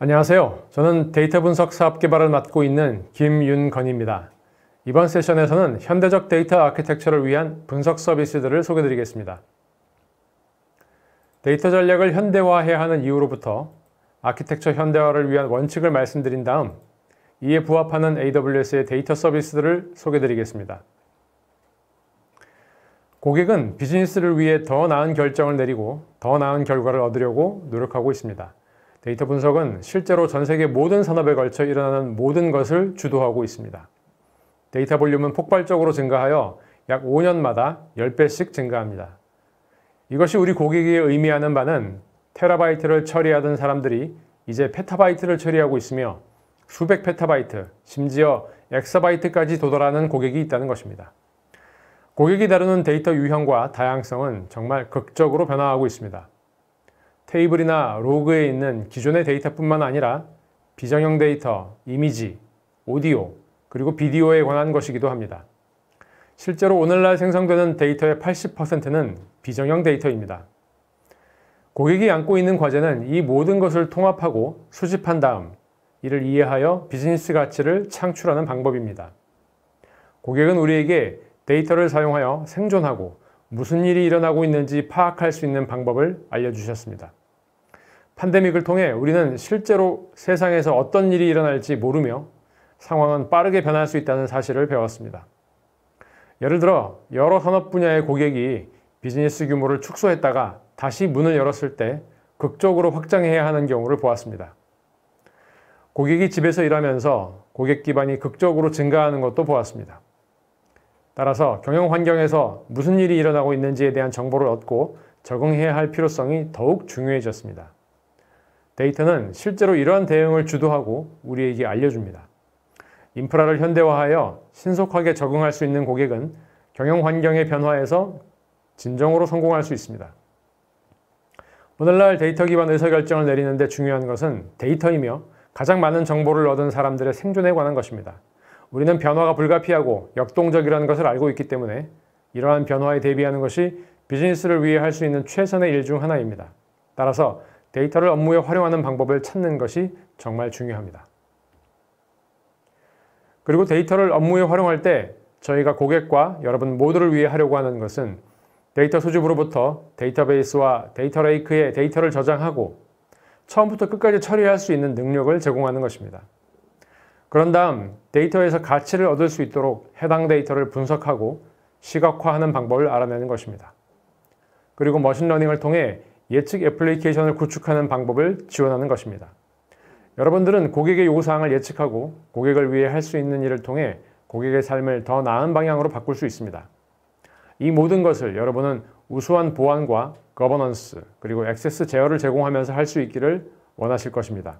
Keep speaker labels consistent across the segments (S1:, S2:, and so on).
S1: 안녕하세요. 저는 데이터 분석 사업 개발을 맡고 있는 김윤건입니다. 이번 세션에서는 현대적 데이터 아키텍처를 위한 분석 서비스들을 소개드리겠습니다. 데이터 전략을 현대화해야 하는 이유로부터 아키텍처 현대화를 위한 원칙을 말씀드린 다음 이에 부합하는 AWS의 데이터 서비스들을 소개드리겠습니다. 고객은 비즈니스를 위해 더 나은 결정을 내리고 더 나은 결과를 얻으려고 노력하고 있습니다. 데이터 분석은 실제로 전 세계 모든 산업에 걸쳐 일어나는 모든 것을 주도하고 있습니다. 데이터 볼륨은 폭발적으로 증가하여 약 5년마다 10배씩 증가합니다. 이것이 우리 고객이 의미하는 바는 테라바이트를 처리하던 사람들이 이제 페타바이트를 처리하고 있으며 수백 페타바이트, 심지어 엑사바이트까지 도달하는 고객이 있다는 것입니다. 고객이 다루는 데이터 유형과 다양성은 정말 극적으로 변화하고 있습니다. 테이블이나 로그에 있는 기존의 데이터뿐만 아니라 비정형 데이터, 이미지, 오디오, 그리고 비디오에 관한 것이기도 합니다. 실제로 오늘날 생성되는 데이터의 80%는 비정형 데이터입니다. 고객이 안고 있는 과제는 이 모든 것을 통합하고 수집한 다음 이를 이해하여 비즈니스 가치를 창출하는 방법입니다. 고객은 우리에게 데이터를 사용하여 생존하고 무슨 일이 일어나고 있는지 파악할 수 있는 방법을 알려주셨습니다. 팬데믹을 통해 우리는 실제로 세상에서 어떤 일이 일어날지 모르며 상황은 빠르게 변할 수 있다는 사실을 배웠습니다. 예를 들어 여러 산업 분야의 고객이 비즈니스 규모를 축소했다가 다시 문을 열었을 때 극적으로 확장해야 하는 경우를 보았습니다. 고객이 집에서 일하면서 고객 기반이 극적으로 증가하는 것도 보았습니다. 따라서 경영 환경에서 무슨 일이 일어나고 있는지에 대한 정보를 얻고 적응해야 할 필요성이 더욱 중요해졌습니다. 데이터는 실제로 이러한 대응을 주도하고 우리에게 알려줍니다. 인프라를 현대화하여 신속하게 적응할 수 있는 고객은 경영 환경의 변화에서 진정으로 성공할 수 있습니다. 오늘날 데이터 기반 의사결정을 내리는데 중요한 것은 데이터이며 가장 많은 정보를 얻은 사람들의 생존에 관한 것입니다. 우리는 변화가 불가피하고 역동적이라는 것을 알고 있기 때문에 이러한 변화에 대비하는 것이 비즈니스를 위해 할 수 있는 최선의 일 중 하나입니다. 따라서 데이터를 업무에 활용하는 방법을 찾는 것이 정말 중요합니다. 그리고 데이터를 업무에 활용할 때 저희가 고객과 여러분 모두를 위해 하려고 하는 것은 데이터 수집으로부터 데이터베이스와 데이터 레이크에 데이터를 저장하고 처음부터 끝까지 처리할 수 있는 능력을 제공하는 것입니다. 그런 다음 데이터에서 가치를 얻을 수 있도록 해당 데이터를 분석하고 시각화하는 방법을 알아내는 것입니다. 그리고 머신러닝을 통해 예측 애플리케이션을 구축하는 방법을 지원하는 것입니다. 여러분들은 고객의 요구사항을 예측하고 고객을 위해 할 수 있는 일을 통해 고객의 삶을 더 나은 방향으로 바꿀 수 있습니다. 이 모든 것을 여러분은 우수한 보안과 거버넌스 그리고 액세스 제어를 제공하면서 할 수 있기를 원하실 것입니다.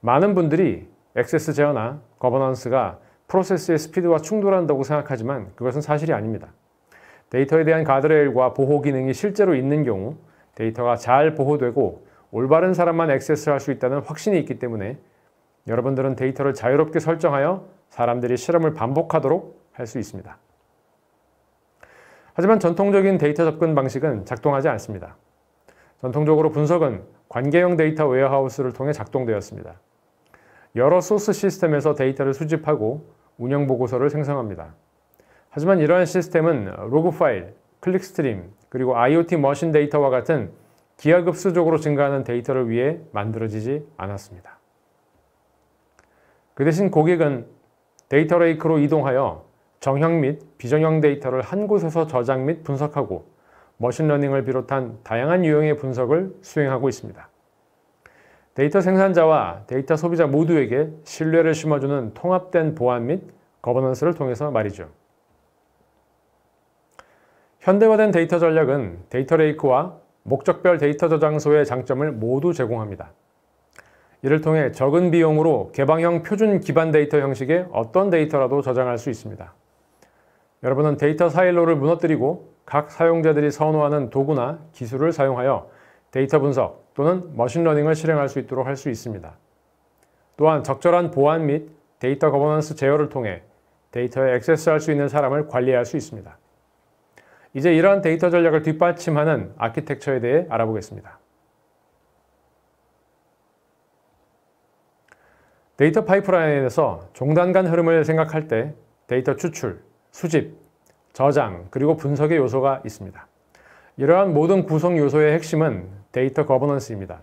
S1: 많은 분들이 액세스 제어나 거버넌스가 프로세스의 스피드와 충돌한다고 생각하지만 그것은 사실이 아닙니다. 데이터에 대한 가드레일과 보호 기능이 실제로 있는 경우 데이터가 잘 보호되고 올바른 사람만 액세스할 수 있다는 확신이 있기 때문에 여러분들은 데이터를 자유롭게 설정하여 사람들이 실험을 반복하도록 할 수 있습니다. 하지만 전통적인 데이터 접근 방식은 작동하지 않습니다. 전통적으로 분석은 관계형 데이터 웨어하우스를 통해 작동되었습니다. 여러 소스 시스템에서 데이터를 수집하고 운영 보고서를 생성합니다. 하지만 이러한 시스템은 로그 파일, 클릭스트림, 그리고 IoT 머신 데이터와 같은 기하급수적으로 증가하는 데이터를 위해 만들어지지 않았습니다. 그 대신 고객은 데이터 레이크로 이동하여 정형 및 비정형 데이터를 한 곳에서 저장 및 분석하고 머신러닝을 비롯한 다양한 유형의 분석을 수행하고 있습니다. 데이터 생산자와 데이터 소비자 모두에게 신뢰를 심어주는 통합된 보안 및 거버넌스를 통해서 말이죠. 현대화된 데이터 전략은 데이터 레이크와 목적별 데이터 저장소의 장점을 모두 제공합니다. 이를 통해 적은 비용으로 개방형 표준 기반 데이터 형식의 어떤 데이터라도 저장할 수 있습니다. 여러분은 데이터 사일로를 무너뜨리고 각 사용자들이 선호하는 도구나 기술을 사용하여 데이터 분석 또는 머신러닝을 실행할 수 있도록 할 수 있습니다. 또한 적절한 보안 및 데이터 거버넌스 제어를 통해 데이터에 액세스할 수 있는 사람을 관리할 수 있습니다. 이제 이러한 데이터 전략을 뒷받침하는 아키텍처에 대해 알아보겠습니다. 데이터 파이프라인에서 종단 간 흐름을 생각할 때 데이터 추출, 수집, 저장, 그리고 분석의 요소가 있습니다. 이러한 모든 구성 요소의 핵심은 데이터 거버넌스입니다.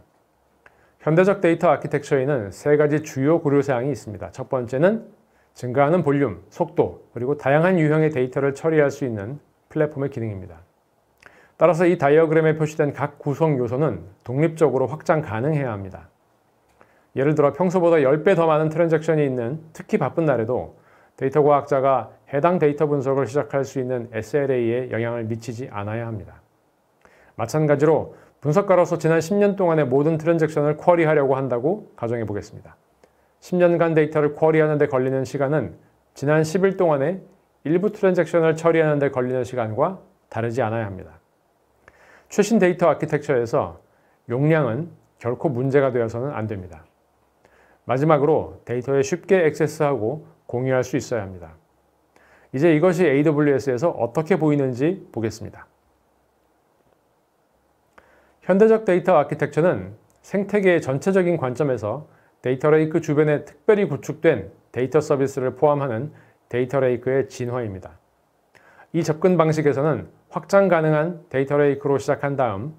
S1: 현대적 데이터 아키텍처에는 세 가지 주요 고려사항이 있습니다. 첫 번째는 증가하는 볼륨, 속도, 그리고 다양한 유형의 데이터를 처리할 수 있는 플랫폼의 기능입니다. 따라서 이 다이어그램에 표시된 각 구성 요소는 독립적으로 확장 가능해야 합니다. 예를 들어 평소보다 10배 더 많은 트랜잭션이 있는 특히 바쁜 날에도 데이터 과학자가 해당 데이터 분석을 시작할 수 있는 SLA에 영향을 미치지 않아야 합니다. 마찬가지로 분석가로서 지난 10년 동안의 모든 트랜잭션을 쿼리하려고 한다고 가정해 보겠습니다. 10년간 데이터를 쿼리하는 데 걸리는 시간은 지난 10일 동안의 일부 트랜잭션을 처리하는 데 걸리는 시간과 다르지 않아야 합니다. 최신 데이터 아키텍처에서 용량은 결코 문제가 되어서는 안 됩니다. 마지막으로 데이터에 쉽게 액세스하고 공유할 수 있어야 합니다. 이제 이것이 AWS에서 어떻게 보이는지 보겠습니다. 현대적 데이터 아키텍처는 생태계의 전체적인 관점에서 데이터 레이크 주변에 특별히 구축된 데이터 서비스를 포함하는 데이터 레이크의 진화입니다. 이 접근 방식에서는 확장 가능한 데이터 레이크로 시작한 다음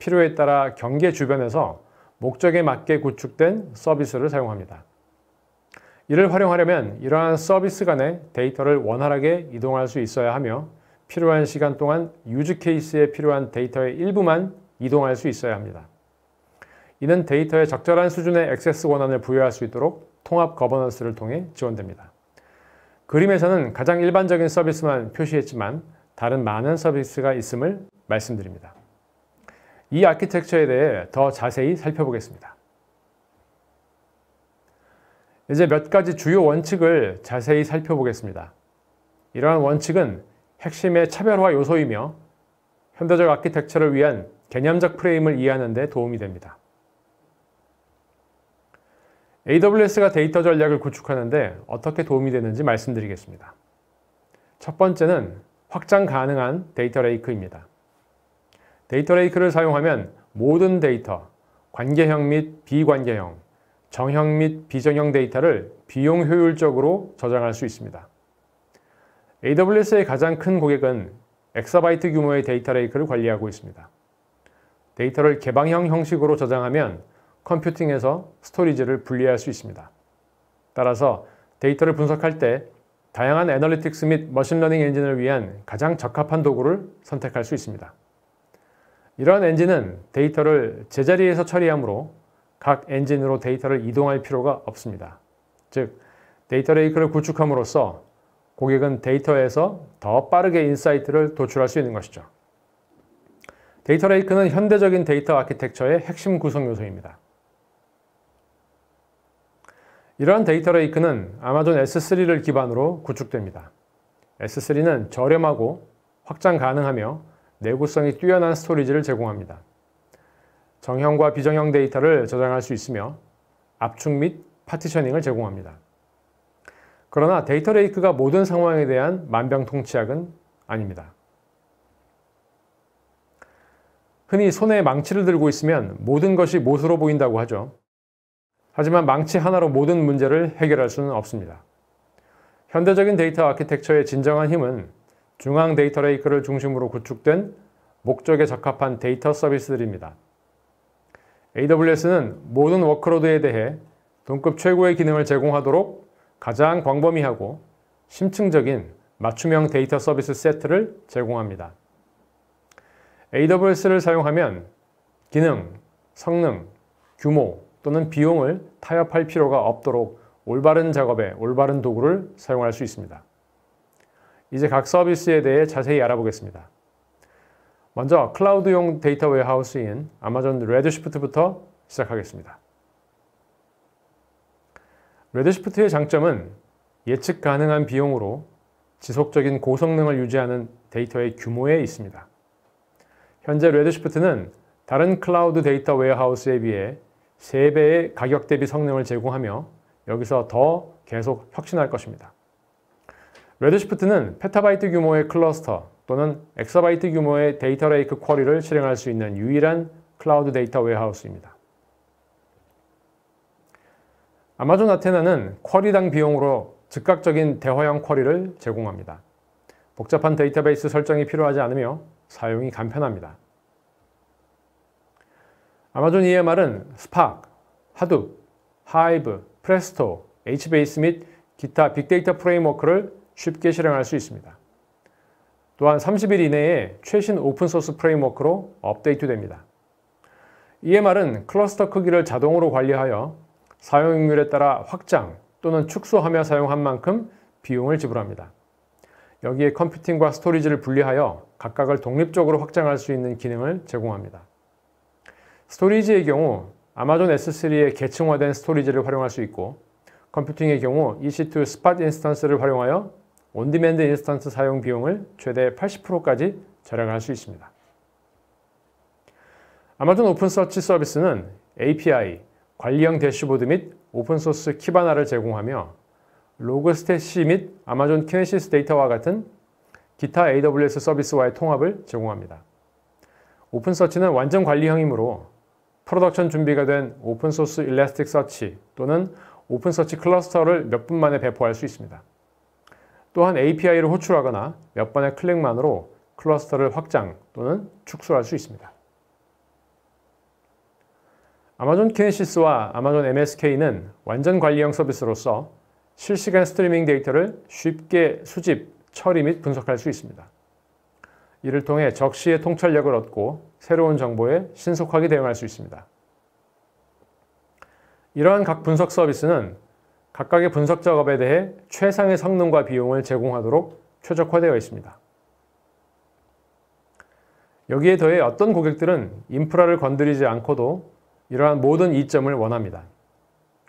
S1: 필요에 따라 경계 주변에서 목적에 맞게 구축된 서비스를 사용합니다. 이를 활용하려면 이러한 서비스 간의 데이터를 원활하게 이동할 수 있어야 하며 필요한 시간 동안 유즈 케이스에 필요한 데이터의 일부만 이동할 수 있어야 합니다. 이는 데이터의 적절한 수준의 액세스 권한을 부여할 수 있도록 통합 거버넌스를 통해 지원됩니다. 그림에서는 가장 일반적인 서비스만 표시했지만 다른 많은 서비스가 있음을 말씀드립니다. 이 아키텍처에 대해 더 자세히 살펴보겠습니다. 이제 몇 가지 주요 원칙을 자세히 살펴보겠습니다. 이러한 원칙은 핵심의 차별화 요소이며 현대적 아키텍처를 위한 개념적 프레임을 이해하는 데 도움이 됩니다. AWS가 데이터 전략을 구축하는데 어떻게 도움이 되는지 말씀드리겠습니다. 첫 번째는 확장 가능한 데이터 레이크입니다. 데이터 레이크를 사용하면 모든 데이터, 관계형 및 비관계형, 정형 및 비정형 데이터를 비용 효율적으로 저장할 수 있습니다. AWS의 가장 큰 고객은 엑사바이트 규모의 데이터 레이크를 관리하고 있습니다. 데이터를 개방형 형식으로 저장하면 컴퓨팅에서 스토리지를 분리할 수 있습니다. 따라서 데이터를 분석할 때 다양한 애널리틱스 및 머신러닝 엔진을 위한 가장 적합한 도구를 선택할 수 있습니다. 이러한 엔진은 데이터를 제자리에서 처리하므로 각 엔진으로 데이터를 이동할 필요가 없습니다. 즉, 데이터 레이크를 구축함으로써 고객은 데이터에서 더 빠르게 인사이트를 도출할 수 있는 것이죠. 데이터 레이크는 현대적인 데이터 아키텍처의 핵심 구성 요소입니다. 이러한 데이터 레이크는 아마존 S3를 기반으로 구축됩니다. S3는 저렴하고 확장 가능하며 내구성이 뛰어난 스토리지를 제공합니다. 정형과 비정형 데이터를 저장할 수 있으며 압축 및 파티셔닝을 제공합니다. 그러나 데이터 레이크가 모든 상황에 대한 만병통치약은 아닙니다. 흔히 손에 망치를 들고 있으면 모든 것이 못으로 보인다고 하죠. 하지만 망치 하나로 모든 문제를 해결할 수는 없습니다. 현대적인 데이터 아키텍처의 진정한 힘은 중앙 데이터 레이크를 중심으로 구축된 목적에 적합한 데이터 서비스들입니다. AWS는 모든 워크로드에 대해 동급 최고의 기능을 제공하도록 가장 광범위하고 심층적인 맞춤형 데이터 서비스 세트를 제공합니다. AWS를 사용하면 기능, 성능, 규모, 또는 비용을 타협할 필요가 없도록 올바른 작업에 올바른 도구를 사용할 수 있습니다. 이제 각 서비스에 대해 자세히 알아보겠습니다. 먼저 클라우드용 데이터 웨어하우스인 아마존 레드시프트부터 시작하겠습니다. 레드시프트의 장점은 예측 가능한 비용으로 지속적인 고성능을 유지하는 데이터의 규모에 있습니다. 현재 레드시프트는 다른 클라우드 데이터 웨어하우스에 비해 3배의 가격 대비 성능을 제공하며 여기서 더 계속 혁신할 것입니다. 레드시프트는 페타바이트 규모의 클러스터 또는 엑사바이트 규모의 데이터 레이크 쿼리를 실행할 수 있는 유일한 클라우드 데이터 웨하우스입니다. 아마존 아테나는 쿼리당 비용으로 즉각적인 대화형 쿼리를 제공합니다. 복잡한 데이터베이스 설정이 필요하지 않으며 사용이 간편합니다. 아마존 EMR은 스팍, 하둡, 하이브, 프레스토, HBase 및 기타 빅데이터 프레임워크를 쉽게 실행할 수 있습니다. 또한 30일 이내에 최신 오픈소스 프레임워크로 업데이트됩니다. EMR은 클러스터 크기를 자동으로 관리하여 사용률에 따라 확장 또는 축소하며 사용한 만큼 비용을 지불합니다. 여기에 컴퓨팅과 스토리지를 분리하여 각각을 독립적으로 확장할 수 있는 기능을 제공합니다. 스토리지의 경우 아마존 S3의 계층화된 스토리지를 활용할 수 있고 컴퓨팅의 경우 EC2 스팟 인스턴스를 활용하여 온디맨드 인스턴스 사용 비용을 최대 80%까지 절약할 수 있습니다. 아마존 오픈서치 서비스는 API, 관리형 대시보드 및 오픈소스 키바나를 제공하며 로그스테시 및 아마존 키네시스 데이터와 같은 기타 AWS 서비스와의 통합을 제공합니다. 오픈서치는 완전 관리형이므로 프로덕션 준비가 된 오픈소스 일레스틱 서치 또는 오픈서치 클러스터를 몇 분 만에 배포할 수 있습니다. 또한 API를 호출하거나 몇 번의 클릭만으로 클러스터를 확장 또는 축소할 수 있습니다. 아마존 키네시스와 아마존 MSK는 완전 관리형 서비스로서 실시간 스트리밍 데이터를 쉽게 수집, 처리 및 분석할 수 있습니다. 이를 통해 적시의 통찰력을 얻고 새로운 정보에 신속하게 대응할 수 있습니다. 이러한 각 분석 서비스는 각각의 분석 작업에 대해 최상의 성능과 비용을 제공하도록 최적화되어 있습니다. 여기에 더해 어떤 고객들은 인프라를 건드리지 않고도 이러한 모든 이점을 원합니다.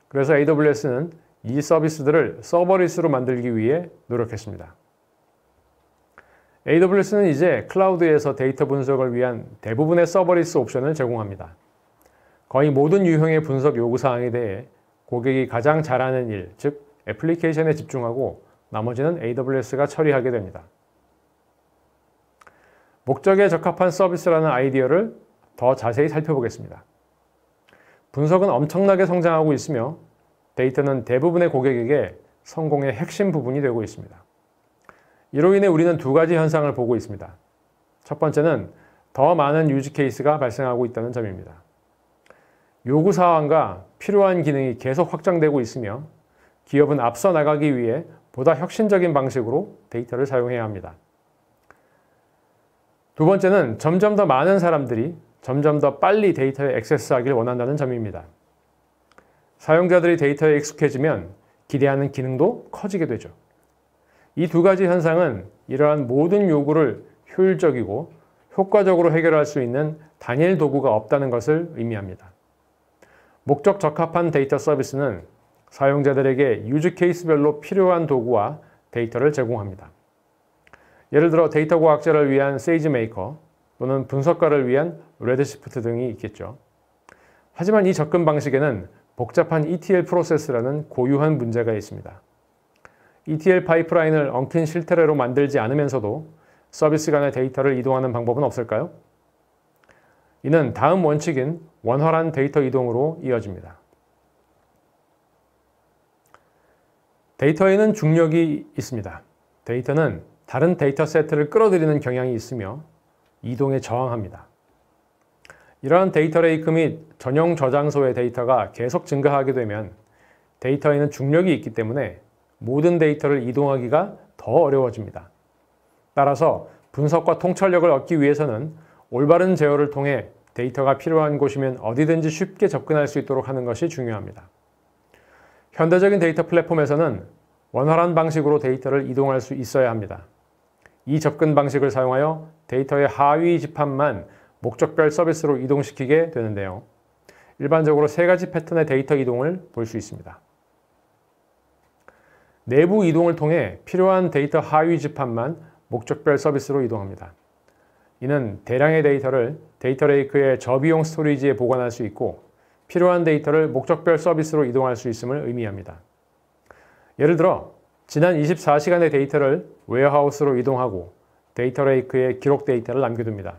S1: 그래서 AWS는 이 서비스들을 서버리스로 만들기 위해 노력했습니다. AWS는 이제 클라우드에서 데이터 분석을 위한 대부분의 서버리스 옵션을 제공합니다. 거의 모든 유형의 분석 요구사항에 대해 고객이 가장 잘하는 일, 즉 애플리케이션에 집중하고 나머지는 AWS가 처리하게 됩니다. 목적에 적합한 서비스라는 아이디어를 더 자세히 살펴보겠습니다. 분석은 엄청나게 성장하고 있으며 데이터는 대부분의 고객에게 성공의 핵심 부분이 되고 있습니다. 이로 인해 우리는 두 가지 현상을 보고 있습니다. 첫 번째는 더 많은 유지 케이스가 발생하고 있다는 점입니다. 요구 사항과 필요한 기능이 계속 확장되고 있으며 기업은 앞서 나가기 위해 보다 혁신적인 방식으로 데이터를 사용해야 합니다. 두 번째는 점점 더 많은 사람들이 점점 더 빨리 데이터에 액세스하길 원한다는 점입니다. 사용자들이 데이터에 익숙해지면 기대하는 기능도 커지게 되죠. 이두 가지 현상은 이러한 모든 요구를 효율적이고 효과적으로 해결할 수 있는 단일 도구가 없다는 것을 의미합니다. 목적 적합한 데이터 서비스는 사용자들에게 유즈 케이스별로 필요한 도구와 데이터를 제공합니다. 예를 들어 데이터 과학자를 위한 세이지메이커 또는 분석가를 위한 레드시프트 등이 있겠죠. 하지만 이 접근 방식에는 복잡한 ETL 프로세스라는 고유한 문제가 있습니다. ETL 파이프라인을 엉킨 실태로 만들지 않으면서도 서비스 간의 데이터를 이동하는 방법은 없을까요? 이는 다음 원칙인 원활한 데이터 이동으로 이어집니다. 데이터에는 중력이 있습니다. 데이터는 다른 데이터 세트를 끌어들이는 경향이 있으며 이동에 저항합니다. 이러한 데이터 레이크 및 전용 저장소의 데이터가 계속 증가하게 되면 데이터에는 중력이 있기 때문에 모든 데이터를 이동하기가 더 어려워집니다. 따라서 분석과 통찰력을 얻기 위해서는 올바른 제어를 통해 데이터가 필요한 곳이면 어디든지 쉽게 접근할 수 있도록 하는 것이 중요합니다. 현대적인 데이터 플랫폼에서는 원활한 방식으로 데이터를 이동할 수 있어야 합니다. 이 접근 방식을 사용하여 데이터의 하위 집합만 목적별 서비스로 이동시키게 되는데요. 일반적으로 세 가지 패턴의 데이터 이동을 볼 수 있습니다. 내부 이동을 통해 필요한 데이터 하위 집합만 목적별 서비스로 이동합니다. 이는 대량의 데이터를 데이터 레이크의 저비용 스토리지에 보관할 수 있고 필요한 데이터를 목적별 서비스로 이동할 수 있음을 의미합니다. 예를 들어 지난 24시간의 데이터를 웨어하우스로 이동하고 데이터 레이크에 기록 데이터를 남겨둡니다.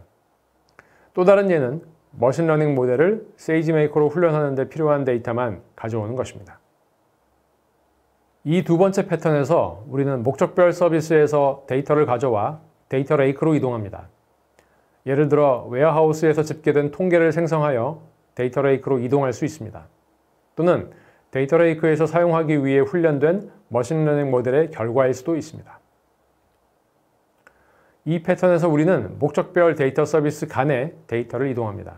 S1: 또 다른 예는 머신러닝 모델을 세이지메이커로 훈련하는 데 필요한 데이터만 가져오는 것입니다. 이두 번째 패턴에서 우리는 목적별 서비스에서 데이터를 가져와 데이터 레이크로 이동합니다. 예를 들어 웨어하우스에서 집계된 통계를 생성하여 데이터 레이크로 이동할 수 있습니다. 또는 데이터 레이크에서 사용하기 위해 훈련된 머신러닝 모델의 결과일 수도 있습니다. 이 패턴에서 우리는 목적별 데이터 서비스 간에 데이터를 이동합니다.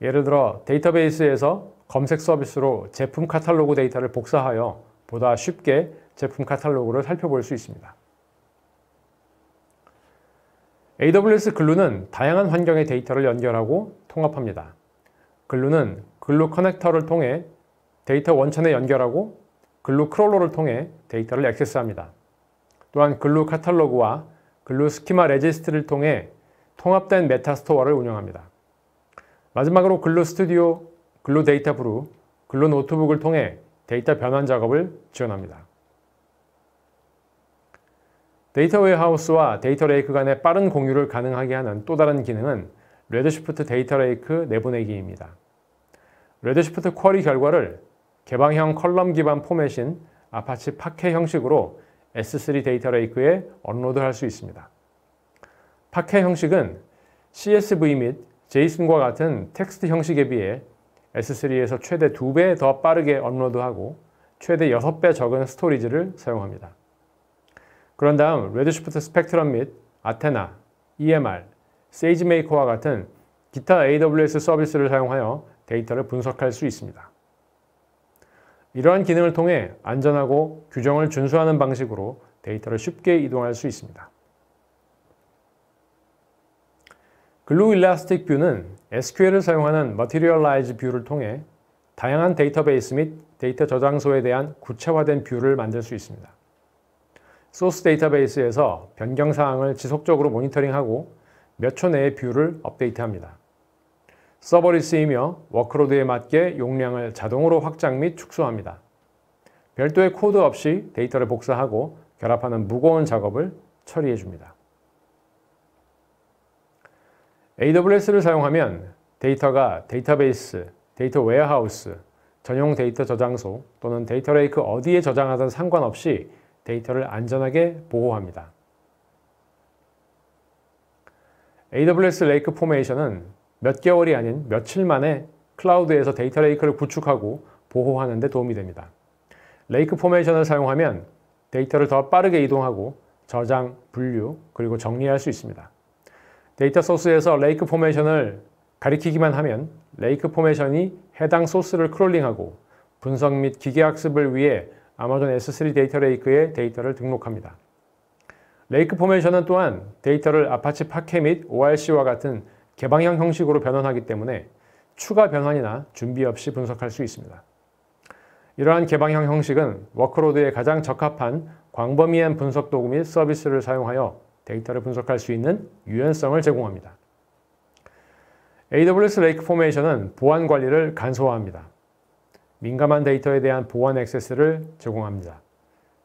S1: 예를 들어 데이터베이스에서 검색 서비스로 제품 카탈로그 데이터를 복사하여 보다 쉽게 제품 카탈로그를 살펴볼 수 있습니다. AWS 글루는 다양한 환경의 데이터를 연결하고 통합합니다. 글루는 글루 커넥터를 통해 데이터 원천에 연결하고 글루 크롤러를 통해 데이터를 액세스합니다. 또한 글루 카탈로그와 글루 스키마 레지스트를 통해 통합된 메타 스토어를 운영합니다. 마지막으로 글루 스튜디오, 글루 데이터 브루, 글루 노트북을 통해 데이터 변환 작업을 지원합니다. 데이터 웨어하우스와 데이터 레이크 간의 빠른 공유를 가능하게 하는 또 다른 기능은 레드시프트 데이터 레이크 내보내기입니다. 레드시프트 쿼리 결과를 개방형 컬럼 기반 포맷인 아파치 파케 형식으로 S3 데이터 레이크에 업로드할 수 있습니다. 파케 형식은 CSV 및 JSON과 같은 텍스트 형식에 비해 S3에서 최대 2배 더 빠르게 업로드하고 최대 6배 적은 스토리지를 사용합니다. 그런 다음 레드시프트 스펙트럼 및 아테나, EMR, 세이지메이커와 같은 기타 AWS 서비스를 사용하여 데이터를 분석할 수 있습니다. 이러한 기능을 통해 안전하고 규정을 준수하는 방식으로 데이터를 쉽게 이동할 수 있습니다. 글루 일라스틱 뷰는 SQL을 사용하는 Materialize 뷰를 통해 다양한 데이터베이스 및 데이터 저장소에 대한 구체화된 뷰를 만들 수 있습니다. 소스 데이터베이스에서 변경 사항을 지속적으로 모니터링하고 몇 초 내에 뷰를 업데이트합니다. 서버를 쓰이며 워크로드에 맞게 용량을 자동으로 확장 및 축소합니다. 별도의 코드 없이 데이터를 복사하고 결합하는 무거운 작업을 처리해줍니다. AWS를 사용하면 데이터가 데이터베이스, 데이터 웨어하우스, 전용 데이터 저장소 또는 데이터 레이크 어디에 저장하든 상관없이 데이터를 안전하게 보호합니다. AWS 레이크 포메이션은 몇 개월이 아닌 며칠 만에 클라우드에서 데이터 레이크를 구축하고 보호하는 데 도움이 됩니다. 레이크 포메이션을 사용하면 데이터를 더 빠르게 이동하고 저장, 분류, 그리고 정리할 수 있습니다. 데이터 소스에서 레이크 포메이션을 가리키기만 하면 레이크 포메이션이 해당 소스를 크롤링하고 분석 및 기계학습을 위해 아마존 S3 데이터 레이크에 데이터를 등록합니다. 레이크 포메이션은 또한 데이터를 아파치 파케 및 ORC와 같은 개방형 형식으로 변환하기 때문에 추가 변환이나 준비 없이 분석할 수 있습니다. 이러한 개방형 형식은 워크로드에 가장 적합한 광범위한 분석 도구 및 서비스를 사용하여 데이터를 분석할 수 있는 유연성을 제공합니다. AWS 레이크 포메이션은 보안 관리를 간소화합니다. 민감한 데이터에 대한 보안 액세스를 제공합니다.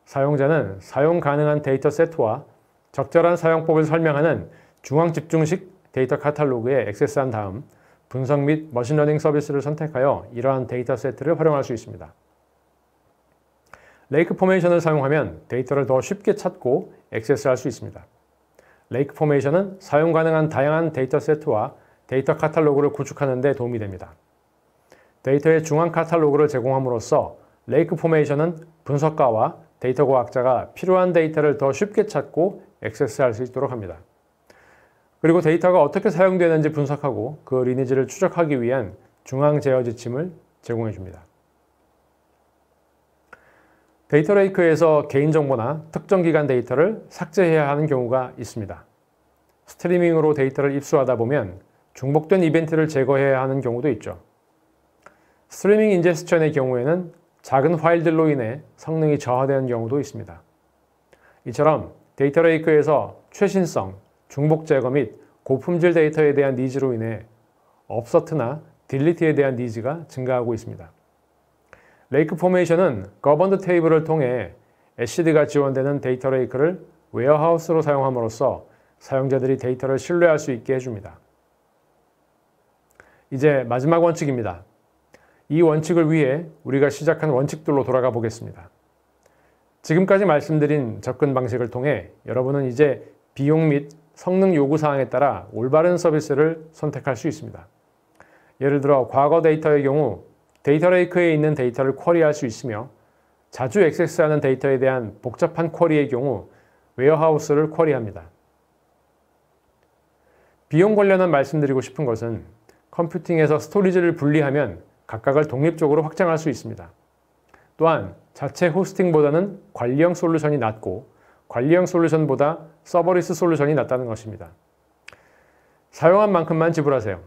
S1: 사용자는 사용 가능한 데이터 세트와 적절한 사용법을 설명하는 중앙 집중식 데이터 카탈로그에 액세스한 다음 분석 및 머신러닝 서비스를 선택하여 이러한 데이터 세트를 활용할 수 있습니다. 레이크 포메이션을 사용하면 데이터를 더 쉽게 찾고 액세스할 수 있습니다. 레이크 포메이션은 사용 가능한 다양한 데이터 세트와 데이터 카탈로그를 구축하는 데 도움이 됩니다. 데이터의 중앙 카탈로그를 제공함으로써 레이크 포메이션은 분석가와 데이터 과학자가 필요한 데이터를 더 쉽게 찾고 액세스할 수 있도록 합니다. 그리고 데이터가 어떻게 사용되는지 분석하고 그 리니지를 추적하기 위한 중앙 제어 지침을 제공해 줍니다. 데이터 레이크에서 개인정보나 특정 기관 데이터를 삭제해야 하는 경우가 있습니다. 스트리밍으로 데이터를 입수하다 보면 중복된 이벤트를 제거해야 하는 경우도 있죠. 스트리밍 인제스천의 경우에는 작은 파일들로 인해 성능이 저하되는 경우도 있습니다. 이처럼 데이터 레이크에서 최신성, 중복 제거 및 고품질 데이터에 대한 니즈로 인해 업서트나 딜리트에 대한 니즈가 증가하고 있습니다. 레이크 포메이션은 거번드 테이블을 통해 애시드가 지원되는 데이터 레이크를 웨어하우스로 사용함으로써 사용자들이 데이터를 신뢰할 수 있게 해줍니다. 이제 마지막 원칙입니다. 이 원칙을 위해 우리가 시작한 원칙들로 돌아가 보겠습니다. 지금까지 말씀드린 접근 방식을 통해 여러분은 이제 비용 및 성능 요구 사항에 따라 올바른 서비스를 선택할 수 있습니다. 예를 들어 과거 데이터의 경우 데이터 레이크에 있는 데이터를 쿼리할 수 있으며 자주 액세스하는 데이터에 대한 복잡한 쿼리의 경우 웨어하우스를 쿼리합니다. 비용 관련한 말씀드리고 싶은 것은 컴퓨팅에서 스토리지를 분리하면 각각을 독립적으로 확장할 수 있습니다. 또한 자체 호스팅보다는 관리형 솔루션이 낫고 관리형 솔루션보다 서버리스 솔루션이 낫다는 것입니다. 사용한 만큼만 지불하세요.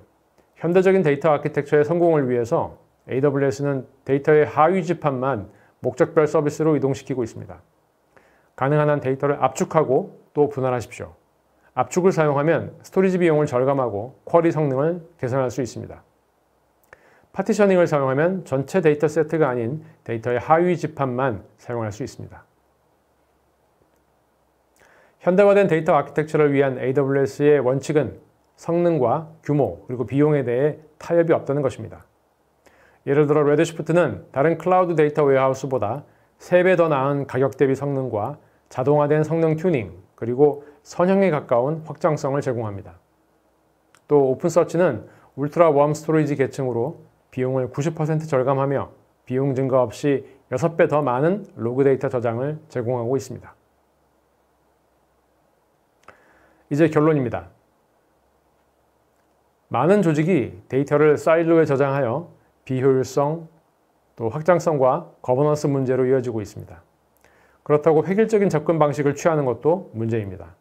S1: 현대적인 데이터 아키텍처의 성공을 위해서 AWS는 데이터의 하위 집합만 목적별 서비스로 이동시키고 있습니다. 가능한 한 데이터를 압축하고 또 분할하십시오. 압축을 사용하면 스토리지 비용을 절감하고 쿼리 성능을 개선할 수 있습니다. 파티셔닝을 사용하면 전체 데이터 세트가 아닌 데이터의 하위 집합만 사용할 수 있습니다. 현대화된 데이터 아키텍처를 위한 AWS의 원칙은 성능과 규모 그리고 비용에 대해 타협이 없다는 것입니다. 예를 들어 레드시프트는 다른 클라우드 데이터 웨어하우스보다 3배 더 나은 가격 대비 성능과 자동화된 성능 튜닝, 그리고 선형에 가까운 확장성을 제공합니다. 또 오픈서치는 울트라 웜 스토리지 계층으로 비용을 90% 절감하며 비용 증가 없이 6배 더 많은 로그 데이터 저장을 제공하고 있습니다. 이제 결론입니다. 많은 조직이 데이터를 사일로에 저장하여 비효율성, 또 확장성과 거버넌스 문제로 이어지고 있습니다. 그렇다고 획일적인 접근 방식을 취하는 것도 문제입니다.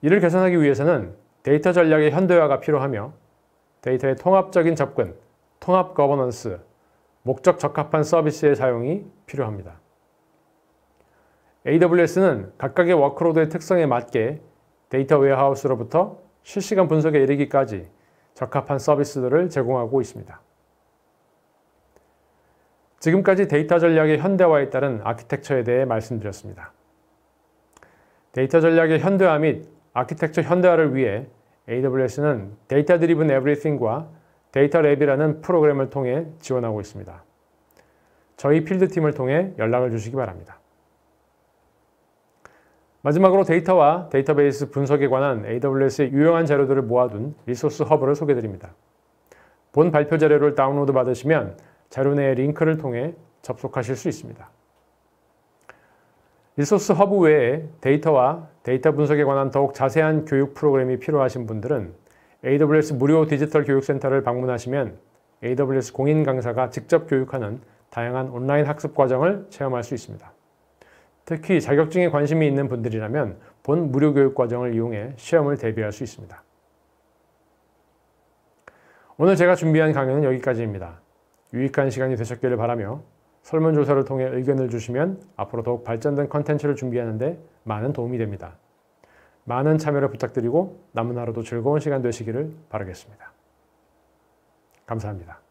S1: 이를 개선하기 위해서는 데이터 전략의 현대화가 필요하며 데이터의 통합적인 접근, 통합 거버넌스, 목적 적합한 서비스의 사용이 필요합니다. AWS는 각각의 워크로드의 특성에 맞게 데이터 웨어하우스로부터 실시간 분석에 이르기까지 적합한 서비스들을 제공하고 있습니다. 지금까지 데이터 전략의 현대화에 따른 아키텍처에 대해 말씀드렸습니다. 데이터 전략의 현대화 및 아키텍처 현대화를 위해 AWS는 데이터 드리븐 에브리띵과 데이터 랩이라는 프로그램을 통해 지원하고 있습니다. 저희 필드팀을 통해 연락을 주시기 바랍니다. 마지막으로 데이터와 데이터베이스 분석에 관한 AWS의 유용한 자료들을 모아둔 리소스 허브를 소개드립니다. 본 발표 자료를 다운로드 받으시면 자료 내 링크를 통해 접속하실 수 있습니다. 리소스 허브 외에 데이터와 데이터 분석에 관한 더욱 자세한 교육 프로그램이 필요하신 분들은 AWS 무료 디지털 교육센터를 방문하시면 AWS 공인 강사가 직접 교육하는 다양한 온라인 학습 과정을 체험할 수 있습니다. 특히 자격증에 관심이 있는 분들이라면 본 무료 교육 과정을 이용해 시험을 대비할 수 있습니다. 오늘 제가 준비한 강의는 여기까지입니다. 유익한 시간이 되셨기를 바라며 설문조사를 통해 의견을 주시면 앞으로 더욱 발전된 컨텐츠를 준비하는 데 많은 도움이 됩니다. 많은 참여를 부탁드리고 남은 하루도 즐거운 시간 되시기를 바라겠습니다. 감사합니다.